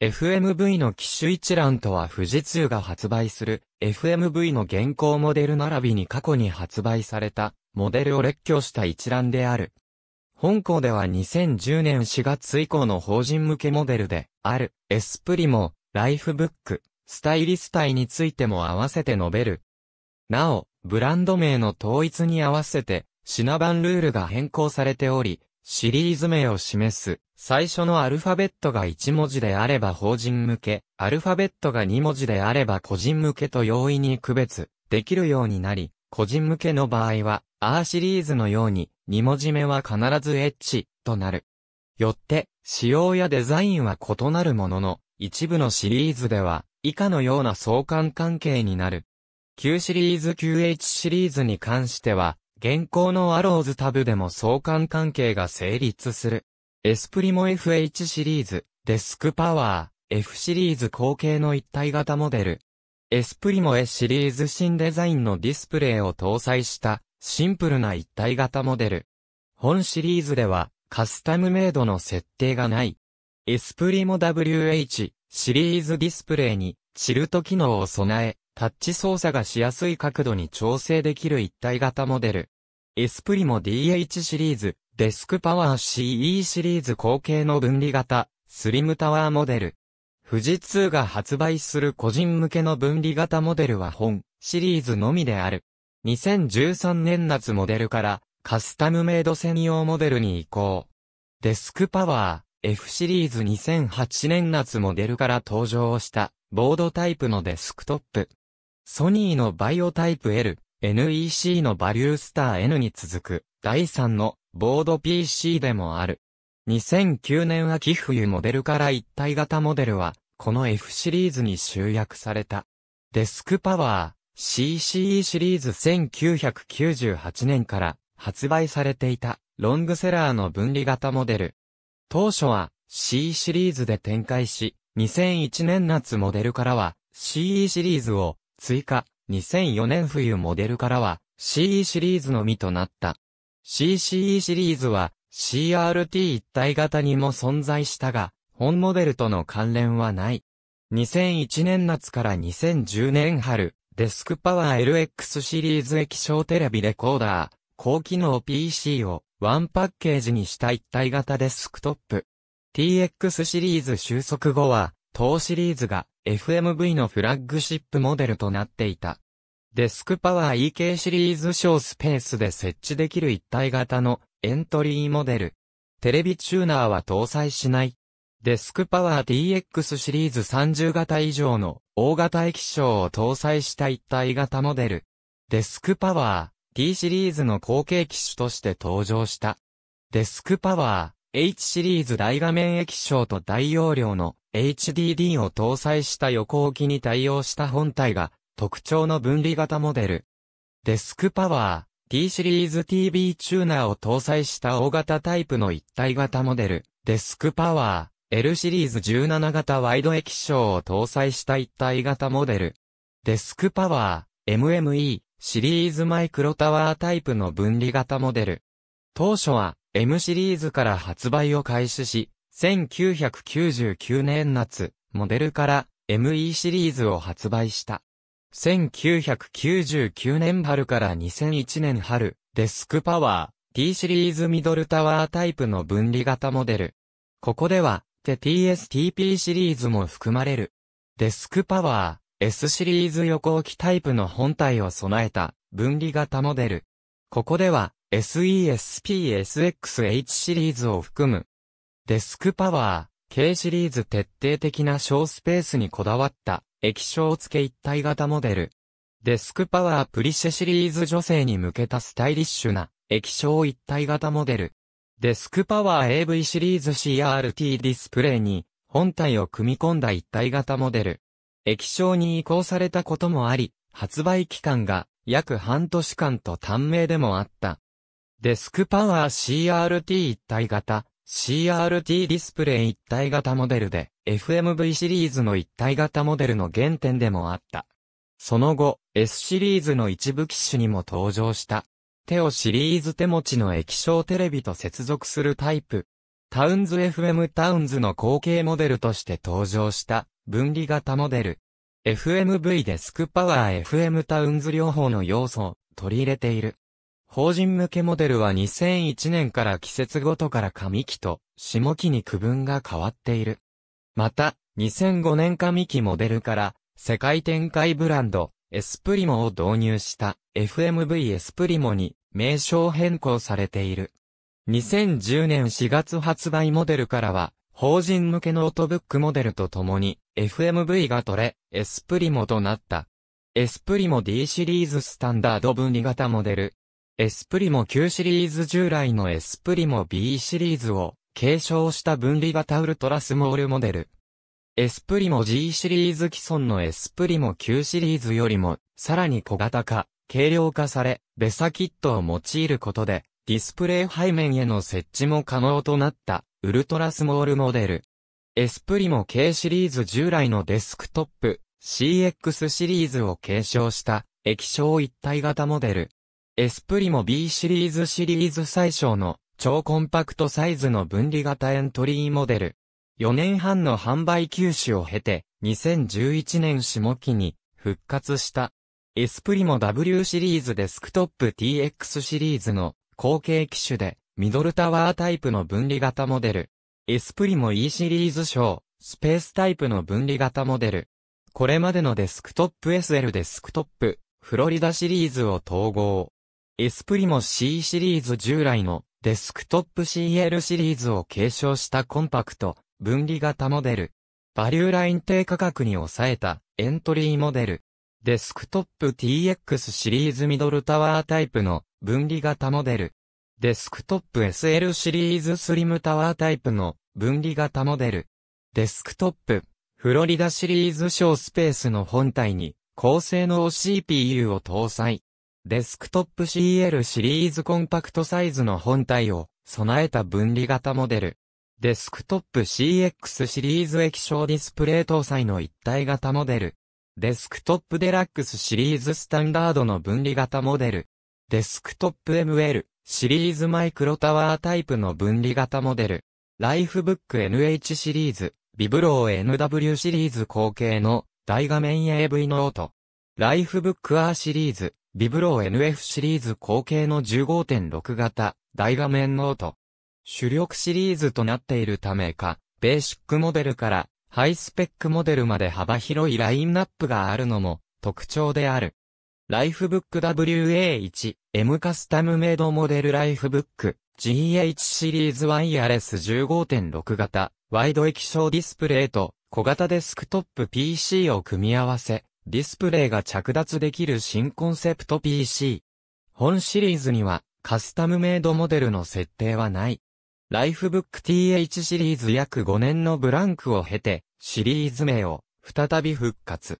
FMV の機種一覧とは富士通が発売する FMV の現行モデル並びに過去に発売されたモデルを列挙した一覧である。本校では2010年4月以降の法人向けモデルであるエスプリモ、ライフブック、スタイリスタイについても合わせて述べる。なお、ブランド名の統一に合わせて、品番ルールが変更されており、シリーズ名を示す最初のアルファベットが1文字であれば法人向け、アルファベットが2文字であれば個人向けと容易に区別できるようになり、個人向けの場合は、R シリーズのように2文字目は必ず H となる。よって、仕様やデザインは異なるものの、一部のシリーズでは、以下のような相関関係になる。旧シリーズ QH シリーズに関しては、現行のアローズタブでも相関関係が成立する。エスプリモ FH シリーズ、デスクパワー、F シリーズ後継の一体型モデル。エスプリモ A シリーズ新デザインのディスプレイを搭載したシンプルな一体型モデル。本シリーズではカスタムメイドの設定がない。エスプリモ WH シリーズディスプレイにチルト機能を備え、タッチ操作がしやすい角度に調整できる一体型モデル。エスプリモ DH シリーズ、デスクパワー CE シリーズ後継の分離型、スリムタワーモデル。富士通が発売する個人向けの分離型モデルは本シリーズのみである。2013年夏モデルからカスタムメイド専用モデルに移行。デスクパワー F シリーズ2008年夏モデルから登場したボードタイプのデスクトップ。ソニーのバイオタイプ L、NEC のバリュースター N に続く、第3のボード PC でもある。2009年秋冬モデルから一体型モデルは、この F シリーズに集約された。デスクパワー、CCE シリーズ1998年から発売されていたロングセラーの分離型モデル。当初は C シリーズで展開し、2001年夏モデルからは CE シリーズを追加、2004年冬モデルからは CE シリーズのみとなった。CCE シリーズは CRT 一体型にも存在したが、本モデルとの関連はない。2001年夏から2010年春、デスクパワー LX シリーズ液晶テレビレコーダー、高機能 PC をワンパッケージにした一体型デスクトップ。TX シリーズ収束後は、当シリーズが FMV のフラッグシップモデルとなっていた。デスクパワー EK シリーズ小スペースで設置できる一体型のエントリーモデル。テレビチューナーは搭載しない。デスクパワー TX シリーズ30型以上の大型液晶を搭載した一体型モデル。デスクパワー T シリーズの後継機種として登場した。デスクパワー H シリーズ大画面液晶と大容量の HDD を搭載した横置きに対応した本体が特徴の分離型モデル。デスクパワー T シリーズ TV チューナーを搭載した大型タイプの一体型モデル。デスクパワー L シリーズ17型ワイド液晶を搭載した一体型モデル。デスクパワー MME シリーズマイクロタワータイプの分離型モデル。当初は M シリーズから発売を開始し、1999年夏、モデルから ME シリーズを発売した。1999年春から2001年春、デスクパワー、T シリーズミドルタワータイプの分離型モデル。ここでは、TSTP シリーズも含まれる。デスクパワー、S シリーズ横置きタイプの本体を備えた分離型モデル。ここでは SESPSXH シリーズを含むデスクパワー、K シリーズ徹底的な小スペースにこだわった、液晶付け一体型モデル。デスクパワープリシェシリーズ女性に向けたスタイリッシュな、液晶一体型モデル。デスクパワー AV シリーズ CRT ディスプレイに、本体を組み込んだ一体型モデル。液晶に移行されたこともあり、発売期間が約半年間と短命でもあった。デスクパワー CRT 一体型 CRT ディスプレイ一体型モデルで、FMV シリーズの一体型モデルの原点でもあった。その後、S シリーズの一部機種にも登場した。テオシリーズ手持ちの液晶テレビと接続するタイプ。タウンズ FM タウンズの後継モデルとして登場した分離型モデル。FMV デスクパワー FM タウンズ両方の要素を取り入れている。法人向けモデルは2001年から季節ごとから上期と下期に区分が変わっている。また、2005年上期モデルから世界展開ブランドエスプリモを導入した FMV エスプリモに名称変更されている。2010年4月発売モデルからは法人向けノートブックモデルとともに FMV が取れエスプリモとなった。エスプリモ D シリーズスタンダード分離型モデルエスプリモ Q シリーズ従来のエスプリモ B シリーズを継承した分離型ウルトラスモールモデル。エスプリモ G シリーズ既存のエスプリモ Q シリーズよりもさらに小型化、軽量化され、ベサキットを用いることでディスプレイ背面への設置も可能となったウルトラスモールモデル。エスプリモ K シリーズ従来のデスクトップ CX シリーズを継承した液晶一体型モデル。エスプリモ B シリーズシリーズ最小の超コンパクトサイズの分離型エントリーモデル。4年半の販売休止を経て、2011年下期に復活した。エスプリモ W シリーズデスクトップ TX シリーズの後継機種で、ミドルタワータイプの分離型モデル。エスプリモ E シリーズ賞、スペースタイプの分離型モデル。これまでのデスクトップ SL デスクトップ、フロリダシリーズを統合。エスプリモ C シリーズ従来のデスクトップ CL シリーズを継承したコンパクト、分離型モデル。バリューライン低価格に抑えたエントリーモデル。デスクトップ TX シリーズミドルタワータイプの分離型モデル。デスクトップ SL シリーズスリムタワータイプの分離型モデル。デスクトップ、フロリダシリーズ小スペースの本体に高性能 CPU を搭載。デスクトップ CL シリーズコンパクトサイズの本体を備えた分離型モデル。デスクトップ CX シリーズ液晶ディスプレイ搭載の一体型モデル。デスクトップデラックスシリーズスタンダードの分離型モデル。デスクトップ ML シリーズマイクロタワータイプの分離型モデル。ライフブック NH シリーズ、ビブロー NW シリーズ後継の大画面 AV ノート。ライフブック R シリーズ、ビブロー NF シリーズ後継の15.6型、大画面ノート。主力シリーズとなっているためか、ベーシックモデルからハイスペックモデルまで幅広いラインナップがあるのも特徴である。ライフブック WA1、M カスタムメイドモデルライフブック、GH シリーズワイヤレス15.6型、ワイド液晶ディスプレイと小型デスクトップ PC を組み合わせ、ディスプレイが着脱できる新コンセプト PC。本シリーズにはカスタムメイドモデルの設定はない。ライフブック TH シリーズ約5年のブランクを経て、シリーズ名を再び復活。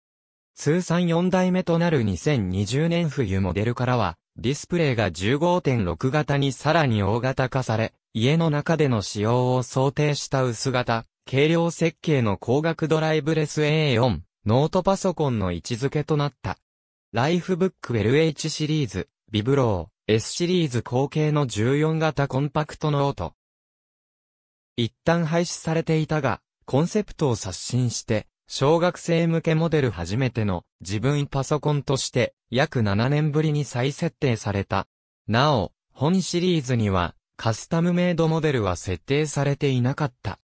通算4代目となる2020年冬モデルからは、ディスプレイが15.6型にさらに大型化され、家の中での使用を想定した薄型、軽量設計の光学ドライブレス A4、ノートパソコンの位置づけとなった。ライフブック LH シリーズ、ビブロー、S シリーズ後継の14型コンパクトノート。一旦廃止されていたが、コンセプトを刷新して、小学生向けモデル初めての自分パソコンとして約7年ぶりに再設定された。なお、本シリーズにはカスタムメイドモデルは設定されていなかった。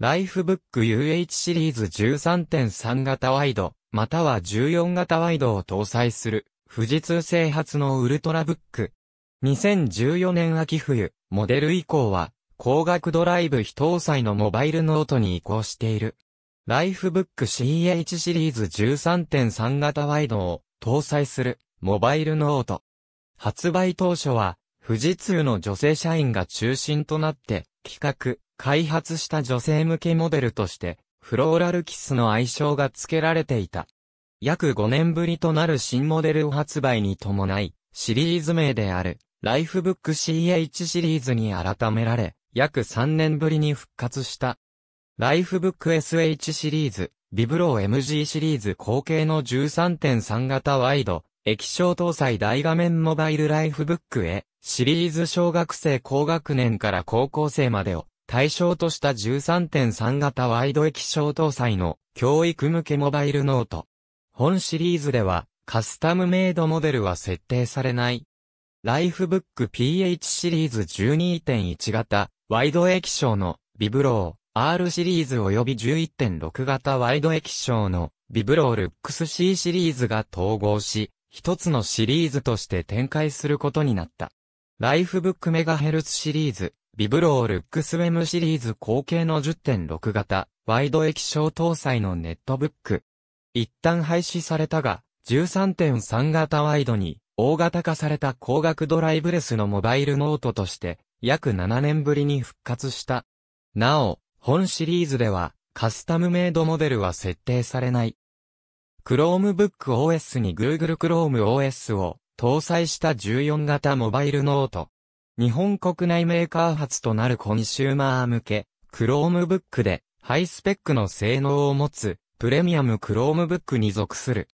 ライフブック UH シリーズ13.3型ワイド、または14型ワイドを搭載する、富士通製発のウルトラブック。2014年秋冬、モデル以降は、光学ドライブ非搭載のモバイルノートに移行している。ライフブック CH シリーズ13.3型ワイドを搭載するモバイルノート。発売当初は、富士通の女性社員が中心となって企画、開発した女性向けモデルとして、フローラルキスの愛称が付けられていた。約5年ぶりとなる新モデル発売に伴い、シリーズ名である、ライフブック CH シリーズに改められ、約3年ぶりに復活した。ライフブック SH シリーズ、ビブロー MG シリーズ後継の13.3型ワイド、液晶搭載大画面モバイルライフブックへ、シリーズ小学生高学年から高校生までを対象とした13.3型ワイド液晶搭載の教育向けモバイルノート。本シリーズではカスタムメイドモデルは設定されない。ライフブック PH シリーズ12.1型ワイド液晶のビブロー R シリーズ及び11.6型ワイド液晶のビブロールックス C シリーズが統合し、一つのシリーズとして展開することになった。ライフブックメガヘルツシリーズビブロールックスウェムシリーズ後継の10.6型、ワイド液晶搭載のネットブック。一旦廃止されたが、13.3型ワイドに、大型化された光学ドライブレスのモバイルノートとして、約7年ぶりに復活した。なお、本シリーズでは、カスタムメイドモデルは設定されない。Chromebook OS に Google Chrome OS を搭載した14型モバイルノート。日本国内メーカー発となるコンシューマー向け、Chromebook で、ハイスペックの性能を持つ、プレミアム Chromebook に属する。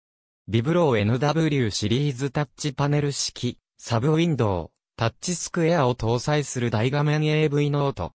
ビブロー NW シリーズタッチパネル式、サブウィンドウ、タッチスクエアを搭載する大画面 AV ノート。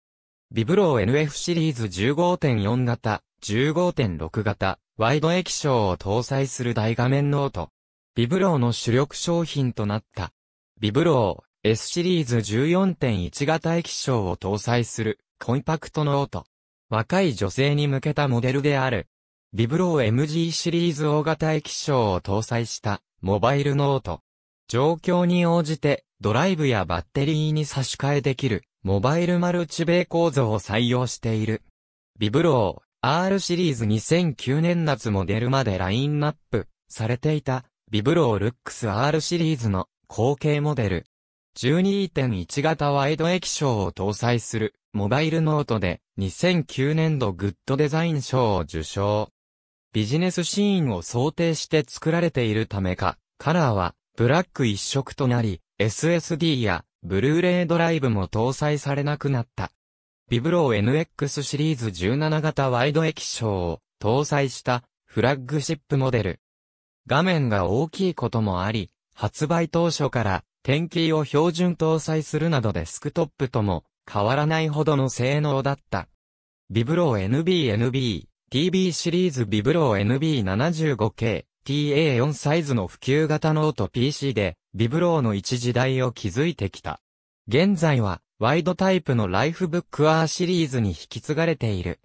ビブロー NF シリーズ15.4型、15.6型、ワイド液晶を搭載する大画面ノート。ビブローの主力商品となった。ビブロ S シリーズ14.1型液晶を搭載するコンパクトノート。若い女性に向けたモデルである。ビブロー MG シリーズ大型液晶を搭載したモバイルノート。状況に応じてドライブやバッテリーに差し替えできるモバイルマルチベイ構造を採用している。ビブロー R シリーズ2009年夏モデルまでラインナップされていたビブロールックス R シリーズの後継モデル。12.1型ワイド液晶を搭載するモバイルノートで2009年度グッドデザイン賞を受賞。ビジネスシーンを想定して作られているためか、カラーはブラック一色となり、SSD やブルーレイドライブも搭載されなくなった。ビブロー NX シリーズ17型ワイド液晶を搭載したフラッグシップモデル。画面が大きいこともあり、発売当初から天気を標準搭載するなどデスクトップとも変わらないほどの性能だった。ビブロー NBNB、TB シリーズビブロー NB75K、TA4 サイズの普及型ノート PC で、ビブローの一時代を築いてきた。現在は、ワイドタイプのライフブックアーシリーズに引き継がれている。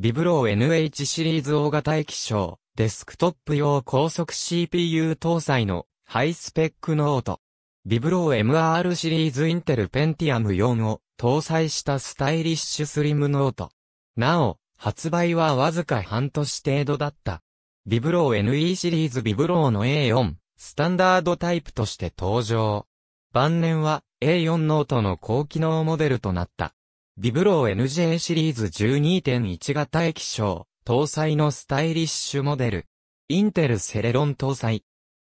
ビブロー NH シリーズ大型液晶、デスクトップ用高速 CPU 搭載のハイスペックノート。ビブロー MR シリーズインテルペンティアム4を搭載したスタイリッシュスリムノート。なお、発売はわずか半年程度だった。ビブロー NE シリーズビブローの A4、スタンダードタイプとして登場。晩年は A4 ノートの高機能モデルとなった。ビブロー NJ シリーズ12.1型液晶、搭載のスタイリッシュモデル。インテルセレロン搭載。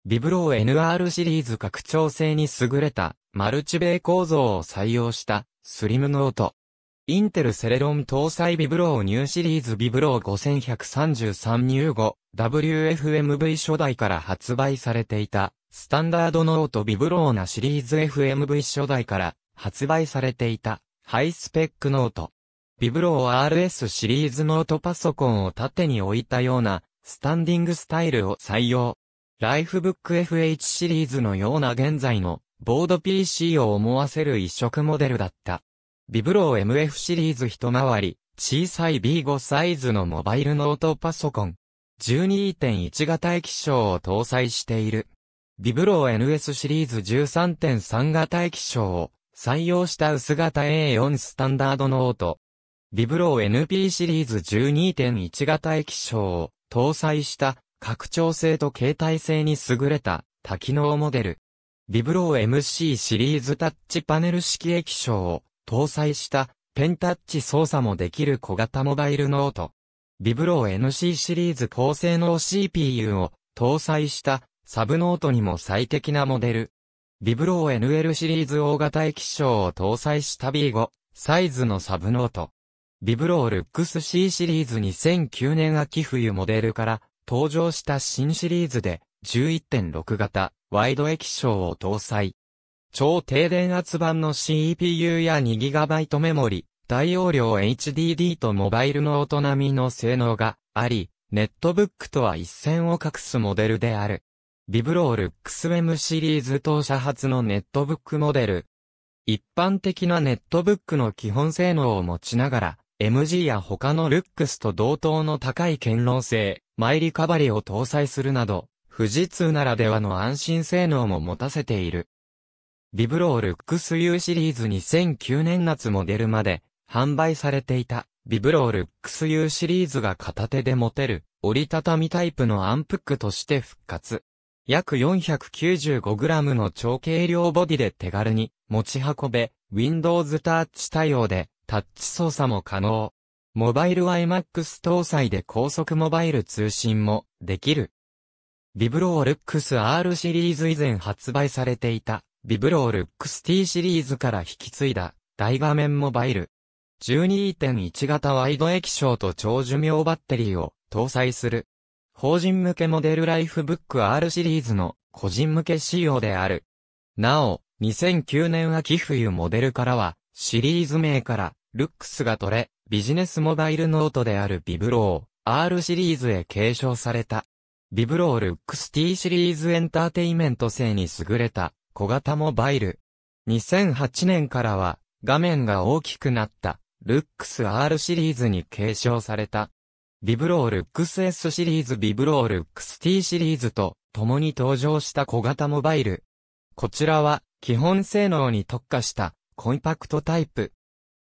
ビブロー NR シリーズ拡張性に優れたマルチベイ構造を採用したスリムノート。インテルセレロン搭載ビブローニューシリーズビブロー5133ニュー後 WFMV 初代から発売されていたスタンダードノートビブローなシリーズ FMV 初代から発売されていたハイスペックノート。ビブロー RS シリーズノートパソコンを縦に置いたようなスタンディングスタイルを採用。ライフブック FH シリーズのような現在のボード PC を思わせる一色モデルだった。ビブロー MF シリーズ一回り、小さい B5 サイズのモバイルノートパソコン。12.1型液晶を搭載している。ビブロー NS シリーズ13.3型液晶を採用した薄型 A4 スタンダードノート。ビブロー NP シリーズ12.1型液晶を搭載した拡張性と携帯性に優れた多機能モデル。ビブロー MC シリーズタッチパネル式液晶を搭載したペンタッチ操作もできる小型モバイルノート。ビブロー NC シリーズ高性能 CPU を搭載したサブノートにも最適なモデル。ビブロー NL シリーズ大型液晶を搭載した B5 サイズのサブノート。ビブロールックス C シリーズ2009年秋冬モデルから登場した新シリーズで11.6型ワイド液晶を搭載。超低電圧版の CPU や 2GB メモリ、大容量 HDD とモバイルの大人みの性能があり、ネットブックとは一線を画すモデルである。ビブロール XM シリーズ当社発のネットブックモデル。一般的なネットブックの基本性能を持ちながら、MG や他のルックスと同等の高い堅牢性、マイリカバリを搭載するなど、富士通ならではの安心性能も持たせている。ビブロールックス U シリーズ2009年夏モデルまで販売されていたビブロールックス U シリーズが片手で持てる折りたたみタイプのアンプックとして復活。約 495g の超軽量ボディで手軽に持ち運べ、Windows タッチ対応でタッチ操作も可能。モバイル iMAX 搭載で高速モバイル通信もできる。ビブロールックス R シリーズ以前発売されていたビブロールックス T シリーズから引き継いだ大画面モバイル。12.1型ワイド液晶と長寿命バッテリーを搭載する。法人向けモデルライフブック R シリーズの個人向け仕様である。なお、2009年秋冬モデルからは、シリーズ名から、ルックスが取れ、ビジネスモバイルノートであるビブロー R シリーズへ継承された。ビブロールックス T シリーズエンターテイメント性に優れた小型モバイル。2008年からは画面が大きくなったルックス R シリーズに継承された。ビブロールックス S シリーズビブロールックス T シリーズと共に登場した小型モバイル。こちらは基本性能に特化したコンパクトタイプ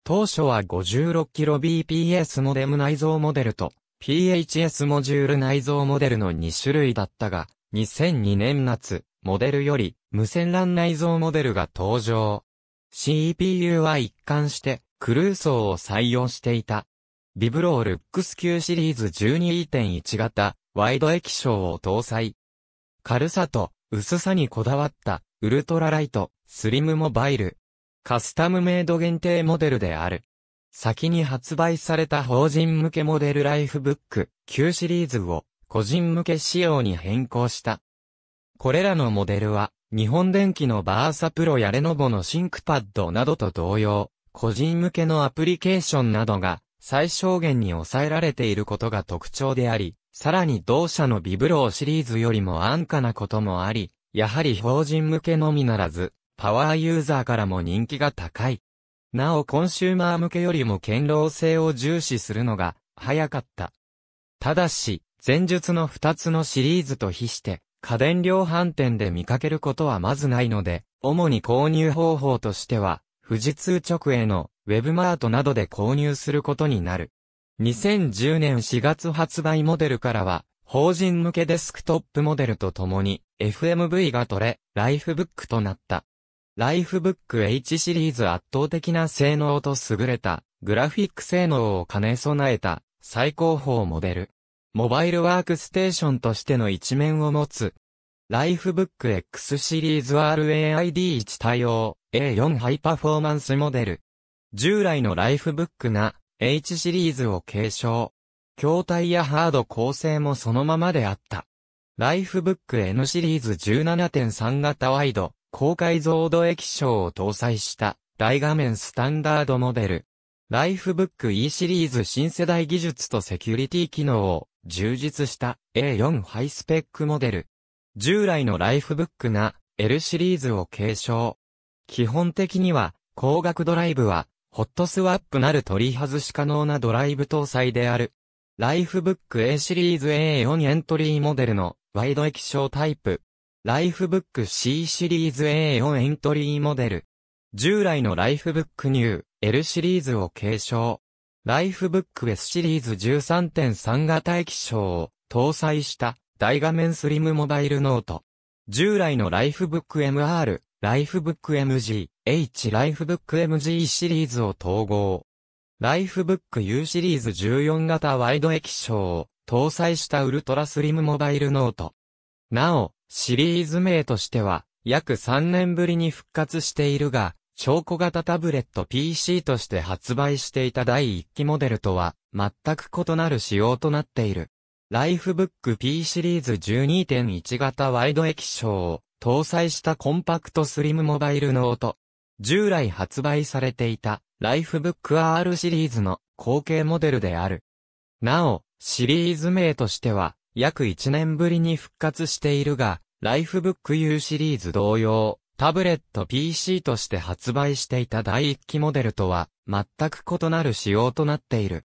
当初は 56kbps モデム内蔵モデルと PHS モジュール内蔵モデルの2種類だったが、2002年夏、モデルより無線 LAN 内蔵モデルが登場。CPU は一貫してクルーソーを採用していた。ビブロールックス級シリーズ12.1型ワイド液晶を搭載。軽さと薄さにこだわったウルトラライト、スリムモバイル、カスタムメイド限定モデルである。先に発売された法人向けモデルライフブック9シリーズを個人向け仕様に変更した。これらのモデルは、日本電機のバーサプロやレノボのシンクパッドなどと同様、個人向けのアプリケーションなどが最小限に抑えられていることが特徴であり、さらに同社のビブローシリーズよりも安価なこともあり、やはり法人向けのみならず、パワーユーザーからも人気が高い。なおコンシューマー向けよりも堅牢性を重視するのが早かった。ただし、前述の2つのシリーズと比して、家電量販店で見かけることはまずないので、主に購入方法としては、富士通直営のウェブマートなどで購入することになる。2010年4月発売モデルからは、法人向けデスクトップモデルとともに、FMV が取れ、ライフブックとなった。ライフブック H シリーズ圧倒的な性能と優れた、グラフィック性能を兼ね備えた、最高峰モデル。モバイルワークステーションとしての一面を持つ。ライフブック X シリーズ RAID1 対応 A4 ハイパフォーマンスモデル。従来のライフブックが H シリーズを継承。筐体やハード構成もそのままであった。ライフブック N シリーズ17.3型ワイド、高解像度液晶を搭載した大画面スタンダードモデル。ライフブック E シリーズ新世代技術とセキュリティ機能を充実した A4 ハイスペックモデル。従来のライフブックが L シリーズを継承。基本的には光学ドライブはホットスワップなる取り外し可能なドライブ搭載である。ライフブック A シリーズ A4 エントリーモデルのワイド液晶タイプライフブック C シリーズ A4 エントリーモデル。従来のライフブックニュー L シリーズを継承。ライフブック S シリーズ13.3型液晶を搭載した大画面スリムモバイルノート。従来のライフブック MR、ライフブック MG、H ライフブック MG シリーズを統合。ライフブック U シリーズ14型ワイド液晶を搭載したウルトラスリムモバイルノート。なお、シリーズ名としては、約3年ぶりに復活しているが、超小型タブレット PC として発売していた第1期モデルとは、全く異なる仕様となっている。ライフブック P シリーズ12.1型ワイド液晶を搭載したコンパクトスリムモバイルノート。従来発売されていたライフブック R シリーズの後継モデルである。なお、シリーズ名としては約1年ぶりに復活しているが、ライフブック U シリーズ同様、タブレット PC として発売していた第1期モデルとは、全く異なる仕様となっている。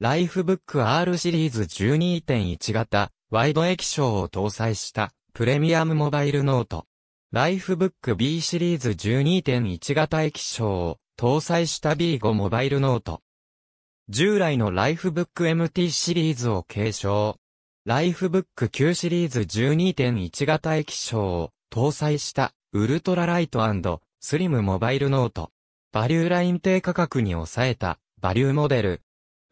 ライフブック R シリーズ12.1型、ワイド液晶を搭載した、プレミアムモバイルノート。ライフブック B シリーズ12.1型液晶を、搭載した B5 モバイルノート。従来のライフブック MT シリーズを継承、ライフブック9シリーズ12.1型液晶を搭載したウルトラライトスリムモバイルノート。バリューライン低価格に抑えたバリューモデル。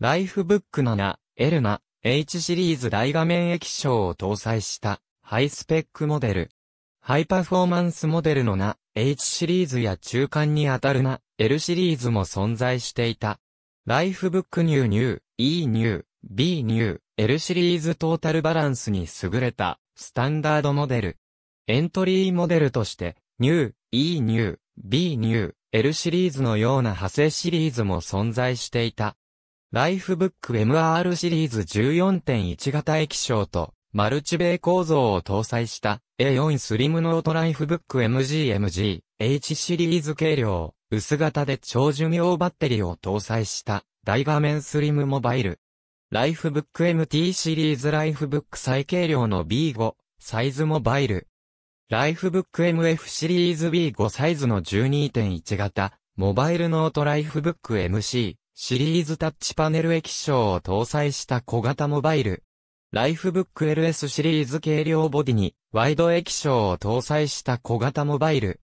ライフブック7、エルナ、H シリーズ大画面液晶を搭載したハイスペックモデル。ハイパフォーマンスモデルのな、H シリーズや中間にあたるな、L シリーズも存在していた。ライフブックニューニュー、E ニュー、B ニュー、L シリーズトータルバランスに優れたスタンダードモデル。エントリーモデルとして、ニュー、E ニュー、B ニュー、L シリーズのような派生シリーズも存在していた。ライフブック MR シリーズ14.1型液晶とマルチベイ構造を搭載した A4 スリムノートライフブック MGMG H シリーズ軽量薄型で長寿命バッテリーを搭載した大画面スリムモバイルライフブック MT シリーズライフブック最軽量の B5 サイズモバイル。ライフブック MF シリーズ B5 サイズの12.1型モバイルノートライフブック MC シリーズタッチパネル液晶を搭載した小型モバイル。ライフブック LS シリーズ軽量ボディにワイド液晶を搭載した小型モバイル。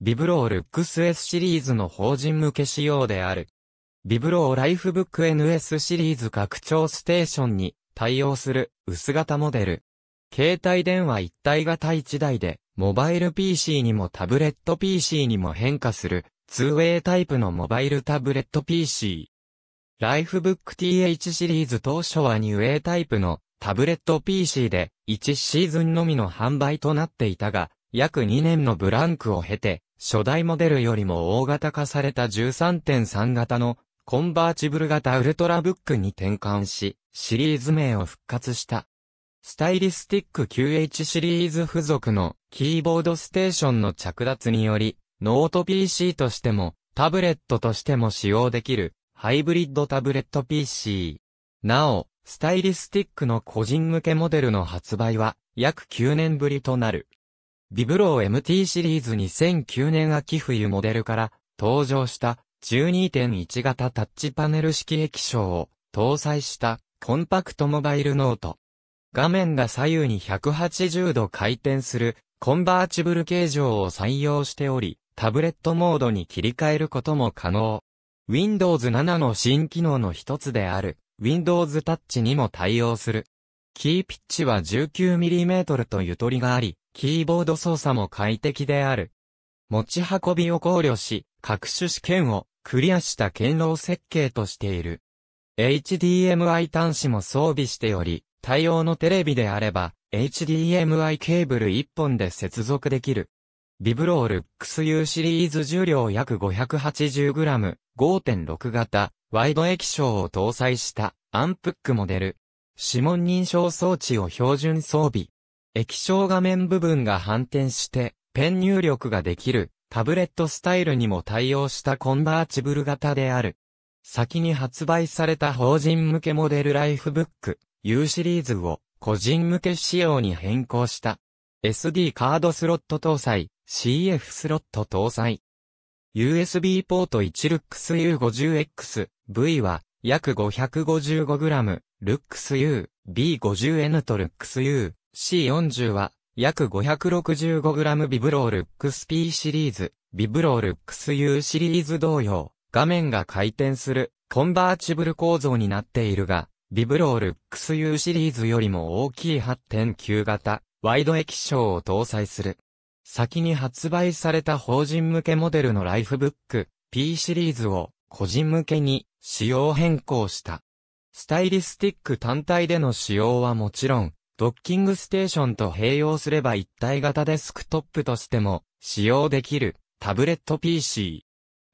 ビブロールックス S シリーズの法人向け仕様である。ビブローライフブック NS シリーズ拡張ステーションに対応する薄型モデル。携帯電話一体型1台で、モバイル PC にもタブレット PC にも変化する、2way タイプのモバイルタブレット PC。ライフブック TH シリーズ当初は 2way タイプのタブレット PC で、1シーズンのみの販売となっていたが、約2年のブランクを経て、初代モデルよりも大型化された13.3型のコンバーチブル型ウルトラブックに転換し、シリーズ名を復活した。スタイリスティック QH シリーズ付属のキーボードステーションの着脱により、ノート PC としても、タブレットとしても使用できる、ハイブリッドタブレット PC。なお、スタイリスティックの個人向けモデルの発売は、約9年ぶりとなる。ビブロー MT シリーズ2009年秋冬モデルから登場した12.1型タッチパネル式液晶を搭載したコンパクトモバイルノート。画面が左右に180度回転するコンバーチブル形状を採用しており、タブレットモードに切り替えることも可能。Windows 7の新機能の一つである Windows Touch にも対応する。キーピッチは 19mm とゆとりがあり、キーボード操作も快適である。持ち運びを考慮し、各種試験をクリアした堅牢設計としている。HDMI 端子も装備しており、対応のテレビであれば、HDMI ケーブル1本で接続できる。ビブロール XU シリーズ重量約 580g、5.6型、ワイド液晶を搭載したアンプックモデル。指紋認証装置を標準装備。液晶画面部分が反転して、ペン入力ができるタブレットスタイルにも対応したコンバーチブル型である。先に発売された法人向けモデルライフブック U シリーズを個人向け仕様に変更した。SD カードスロット搭載、CF スロット搭載。USB ポート 1LuxU50X、V は約 555g、LuxU、B50N と LuxU、C40 は約 565g ビブロールックス P シリーズ、ビブロールックス U シリーズ同様、画面が回転する、コンバーチブル構造になっているが、ビブロールックス U シリーズよりも大きい8.9型、ワイド液晶を搭載する。先に発売された法人向けモデルのライフブック P シリーズを個人向けに仕様変更した。スタイリスティック単体での仕様はもちろん、ドッキングステーションと併用すれば一体型デスクトップとしても使用できるタブレット PC。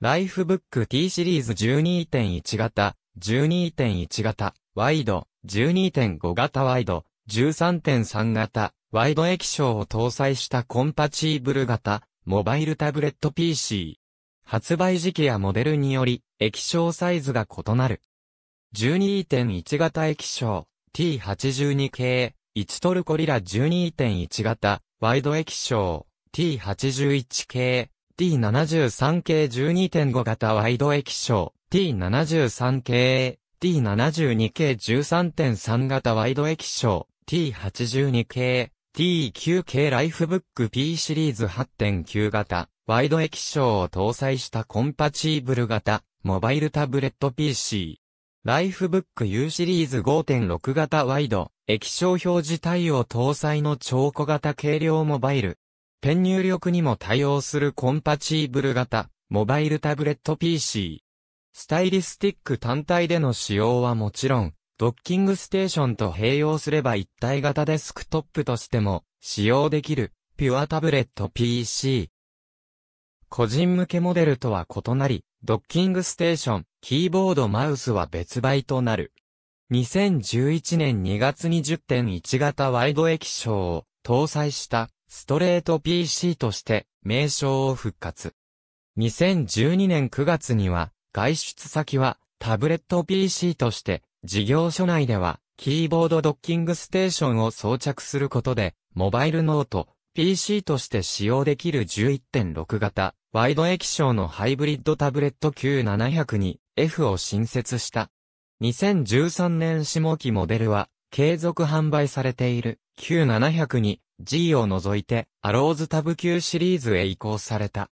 ライフブック T シリーズ12.1型、12.1型、ワイド、12.5型ワイド、13.3型、ワイド液晶を搭載したコンパチーブル型、モバイルタブレット PC。発売時期やモデルにより、液晶サイズが異なる。12.1型液晶、T82 系、1トルコリラ12.1型、ワイド液晶、T81 系、T73 系12.5型ワイド液晶、T73 系、T72 系13.3型ワイド液晶、T82 系、T9 系ライフブック P シリーズ8.9型、ワイド液晶を搭載したコンパチーブル型、モバイルタブレット PC。ライフブック U シリーズ5.6型ワイド、液晶表示対応搭載の超小型軽量モバイル。ペン入力にも対応するコンパチーブル型、モバイルタブレット PC。スタイリスティック単体での使用はもちろん、ドッキングステーションと併用すれば一体型デスクトップとしても使用できる、ピュアタブレット PC。個人向けモデルとは異なり、ドッキングステーション、キーボードマウスは別売となる。2011年2月に10.1型ワイド液晶を搭載したストレート PC として名称を復活。2012年9月には外出先はタブレット PC として事業所内ではキーボードドッキングステーションを装着することでモバイルノート PC として使用できる11.6型ワイド液晶のハイブリッドタブレット Q700 に F を新設した。2013年下期モデルは、継続販売されている Q700 に G を除いてアローズタブ Q シリーズへ移行された。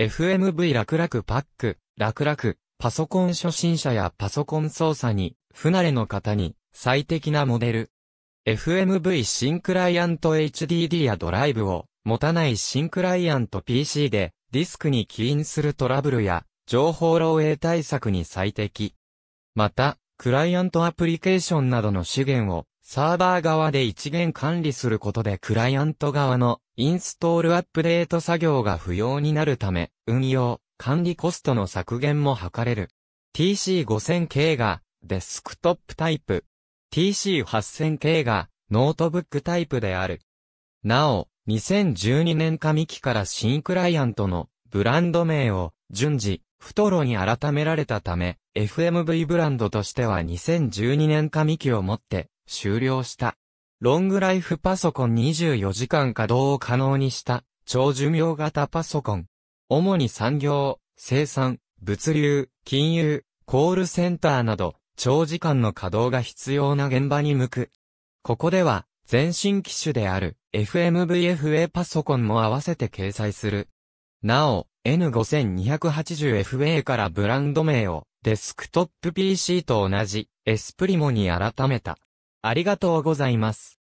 FMV 楽々パック、楽々、パソコン初心者やパソコン操作に、不慣れの方に最適なモデル。FMV 新クライアント HDD やドライブを持たない新クライアント PC でディスクに起因するトラブルや情報漏洩対策に最適。また、クライアントアプリケーションなどの資源をサーバー側で一元管理することでクライアント側のインストールアップデート作業が不要になるため、運用、管理コストの削減も図れる。TC5000K がデスクトップタイプ。TC8000K がノートブックタイプである。なお、2012年上期から新クライアントのブランド名を順次太郎に改められたため、FMV ブランドとしては2012年上期をもって終了した。ロングライフパソコン24時間稼働を可能にした超寿命型パソコン。主に産業、生産、物流、金融、コールセンターなど長時間の稼働が必要な現場に向く。ここでは全新機種である FMVFA パソコンも合わせて掲載する。なお、N5280FA からブランド名をデスクトップ PC と同じエスプリモに改めた。ありがとうございます。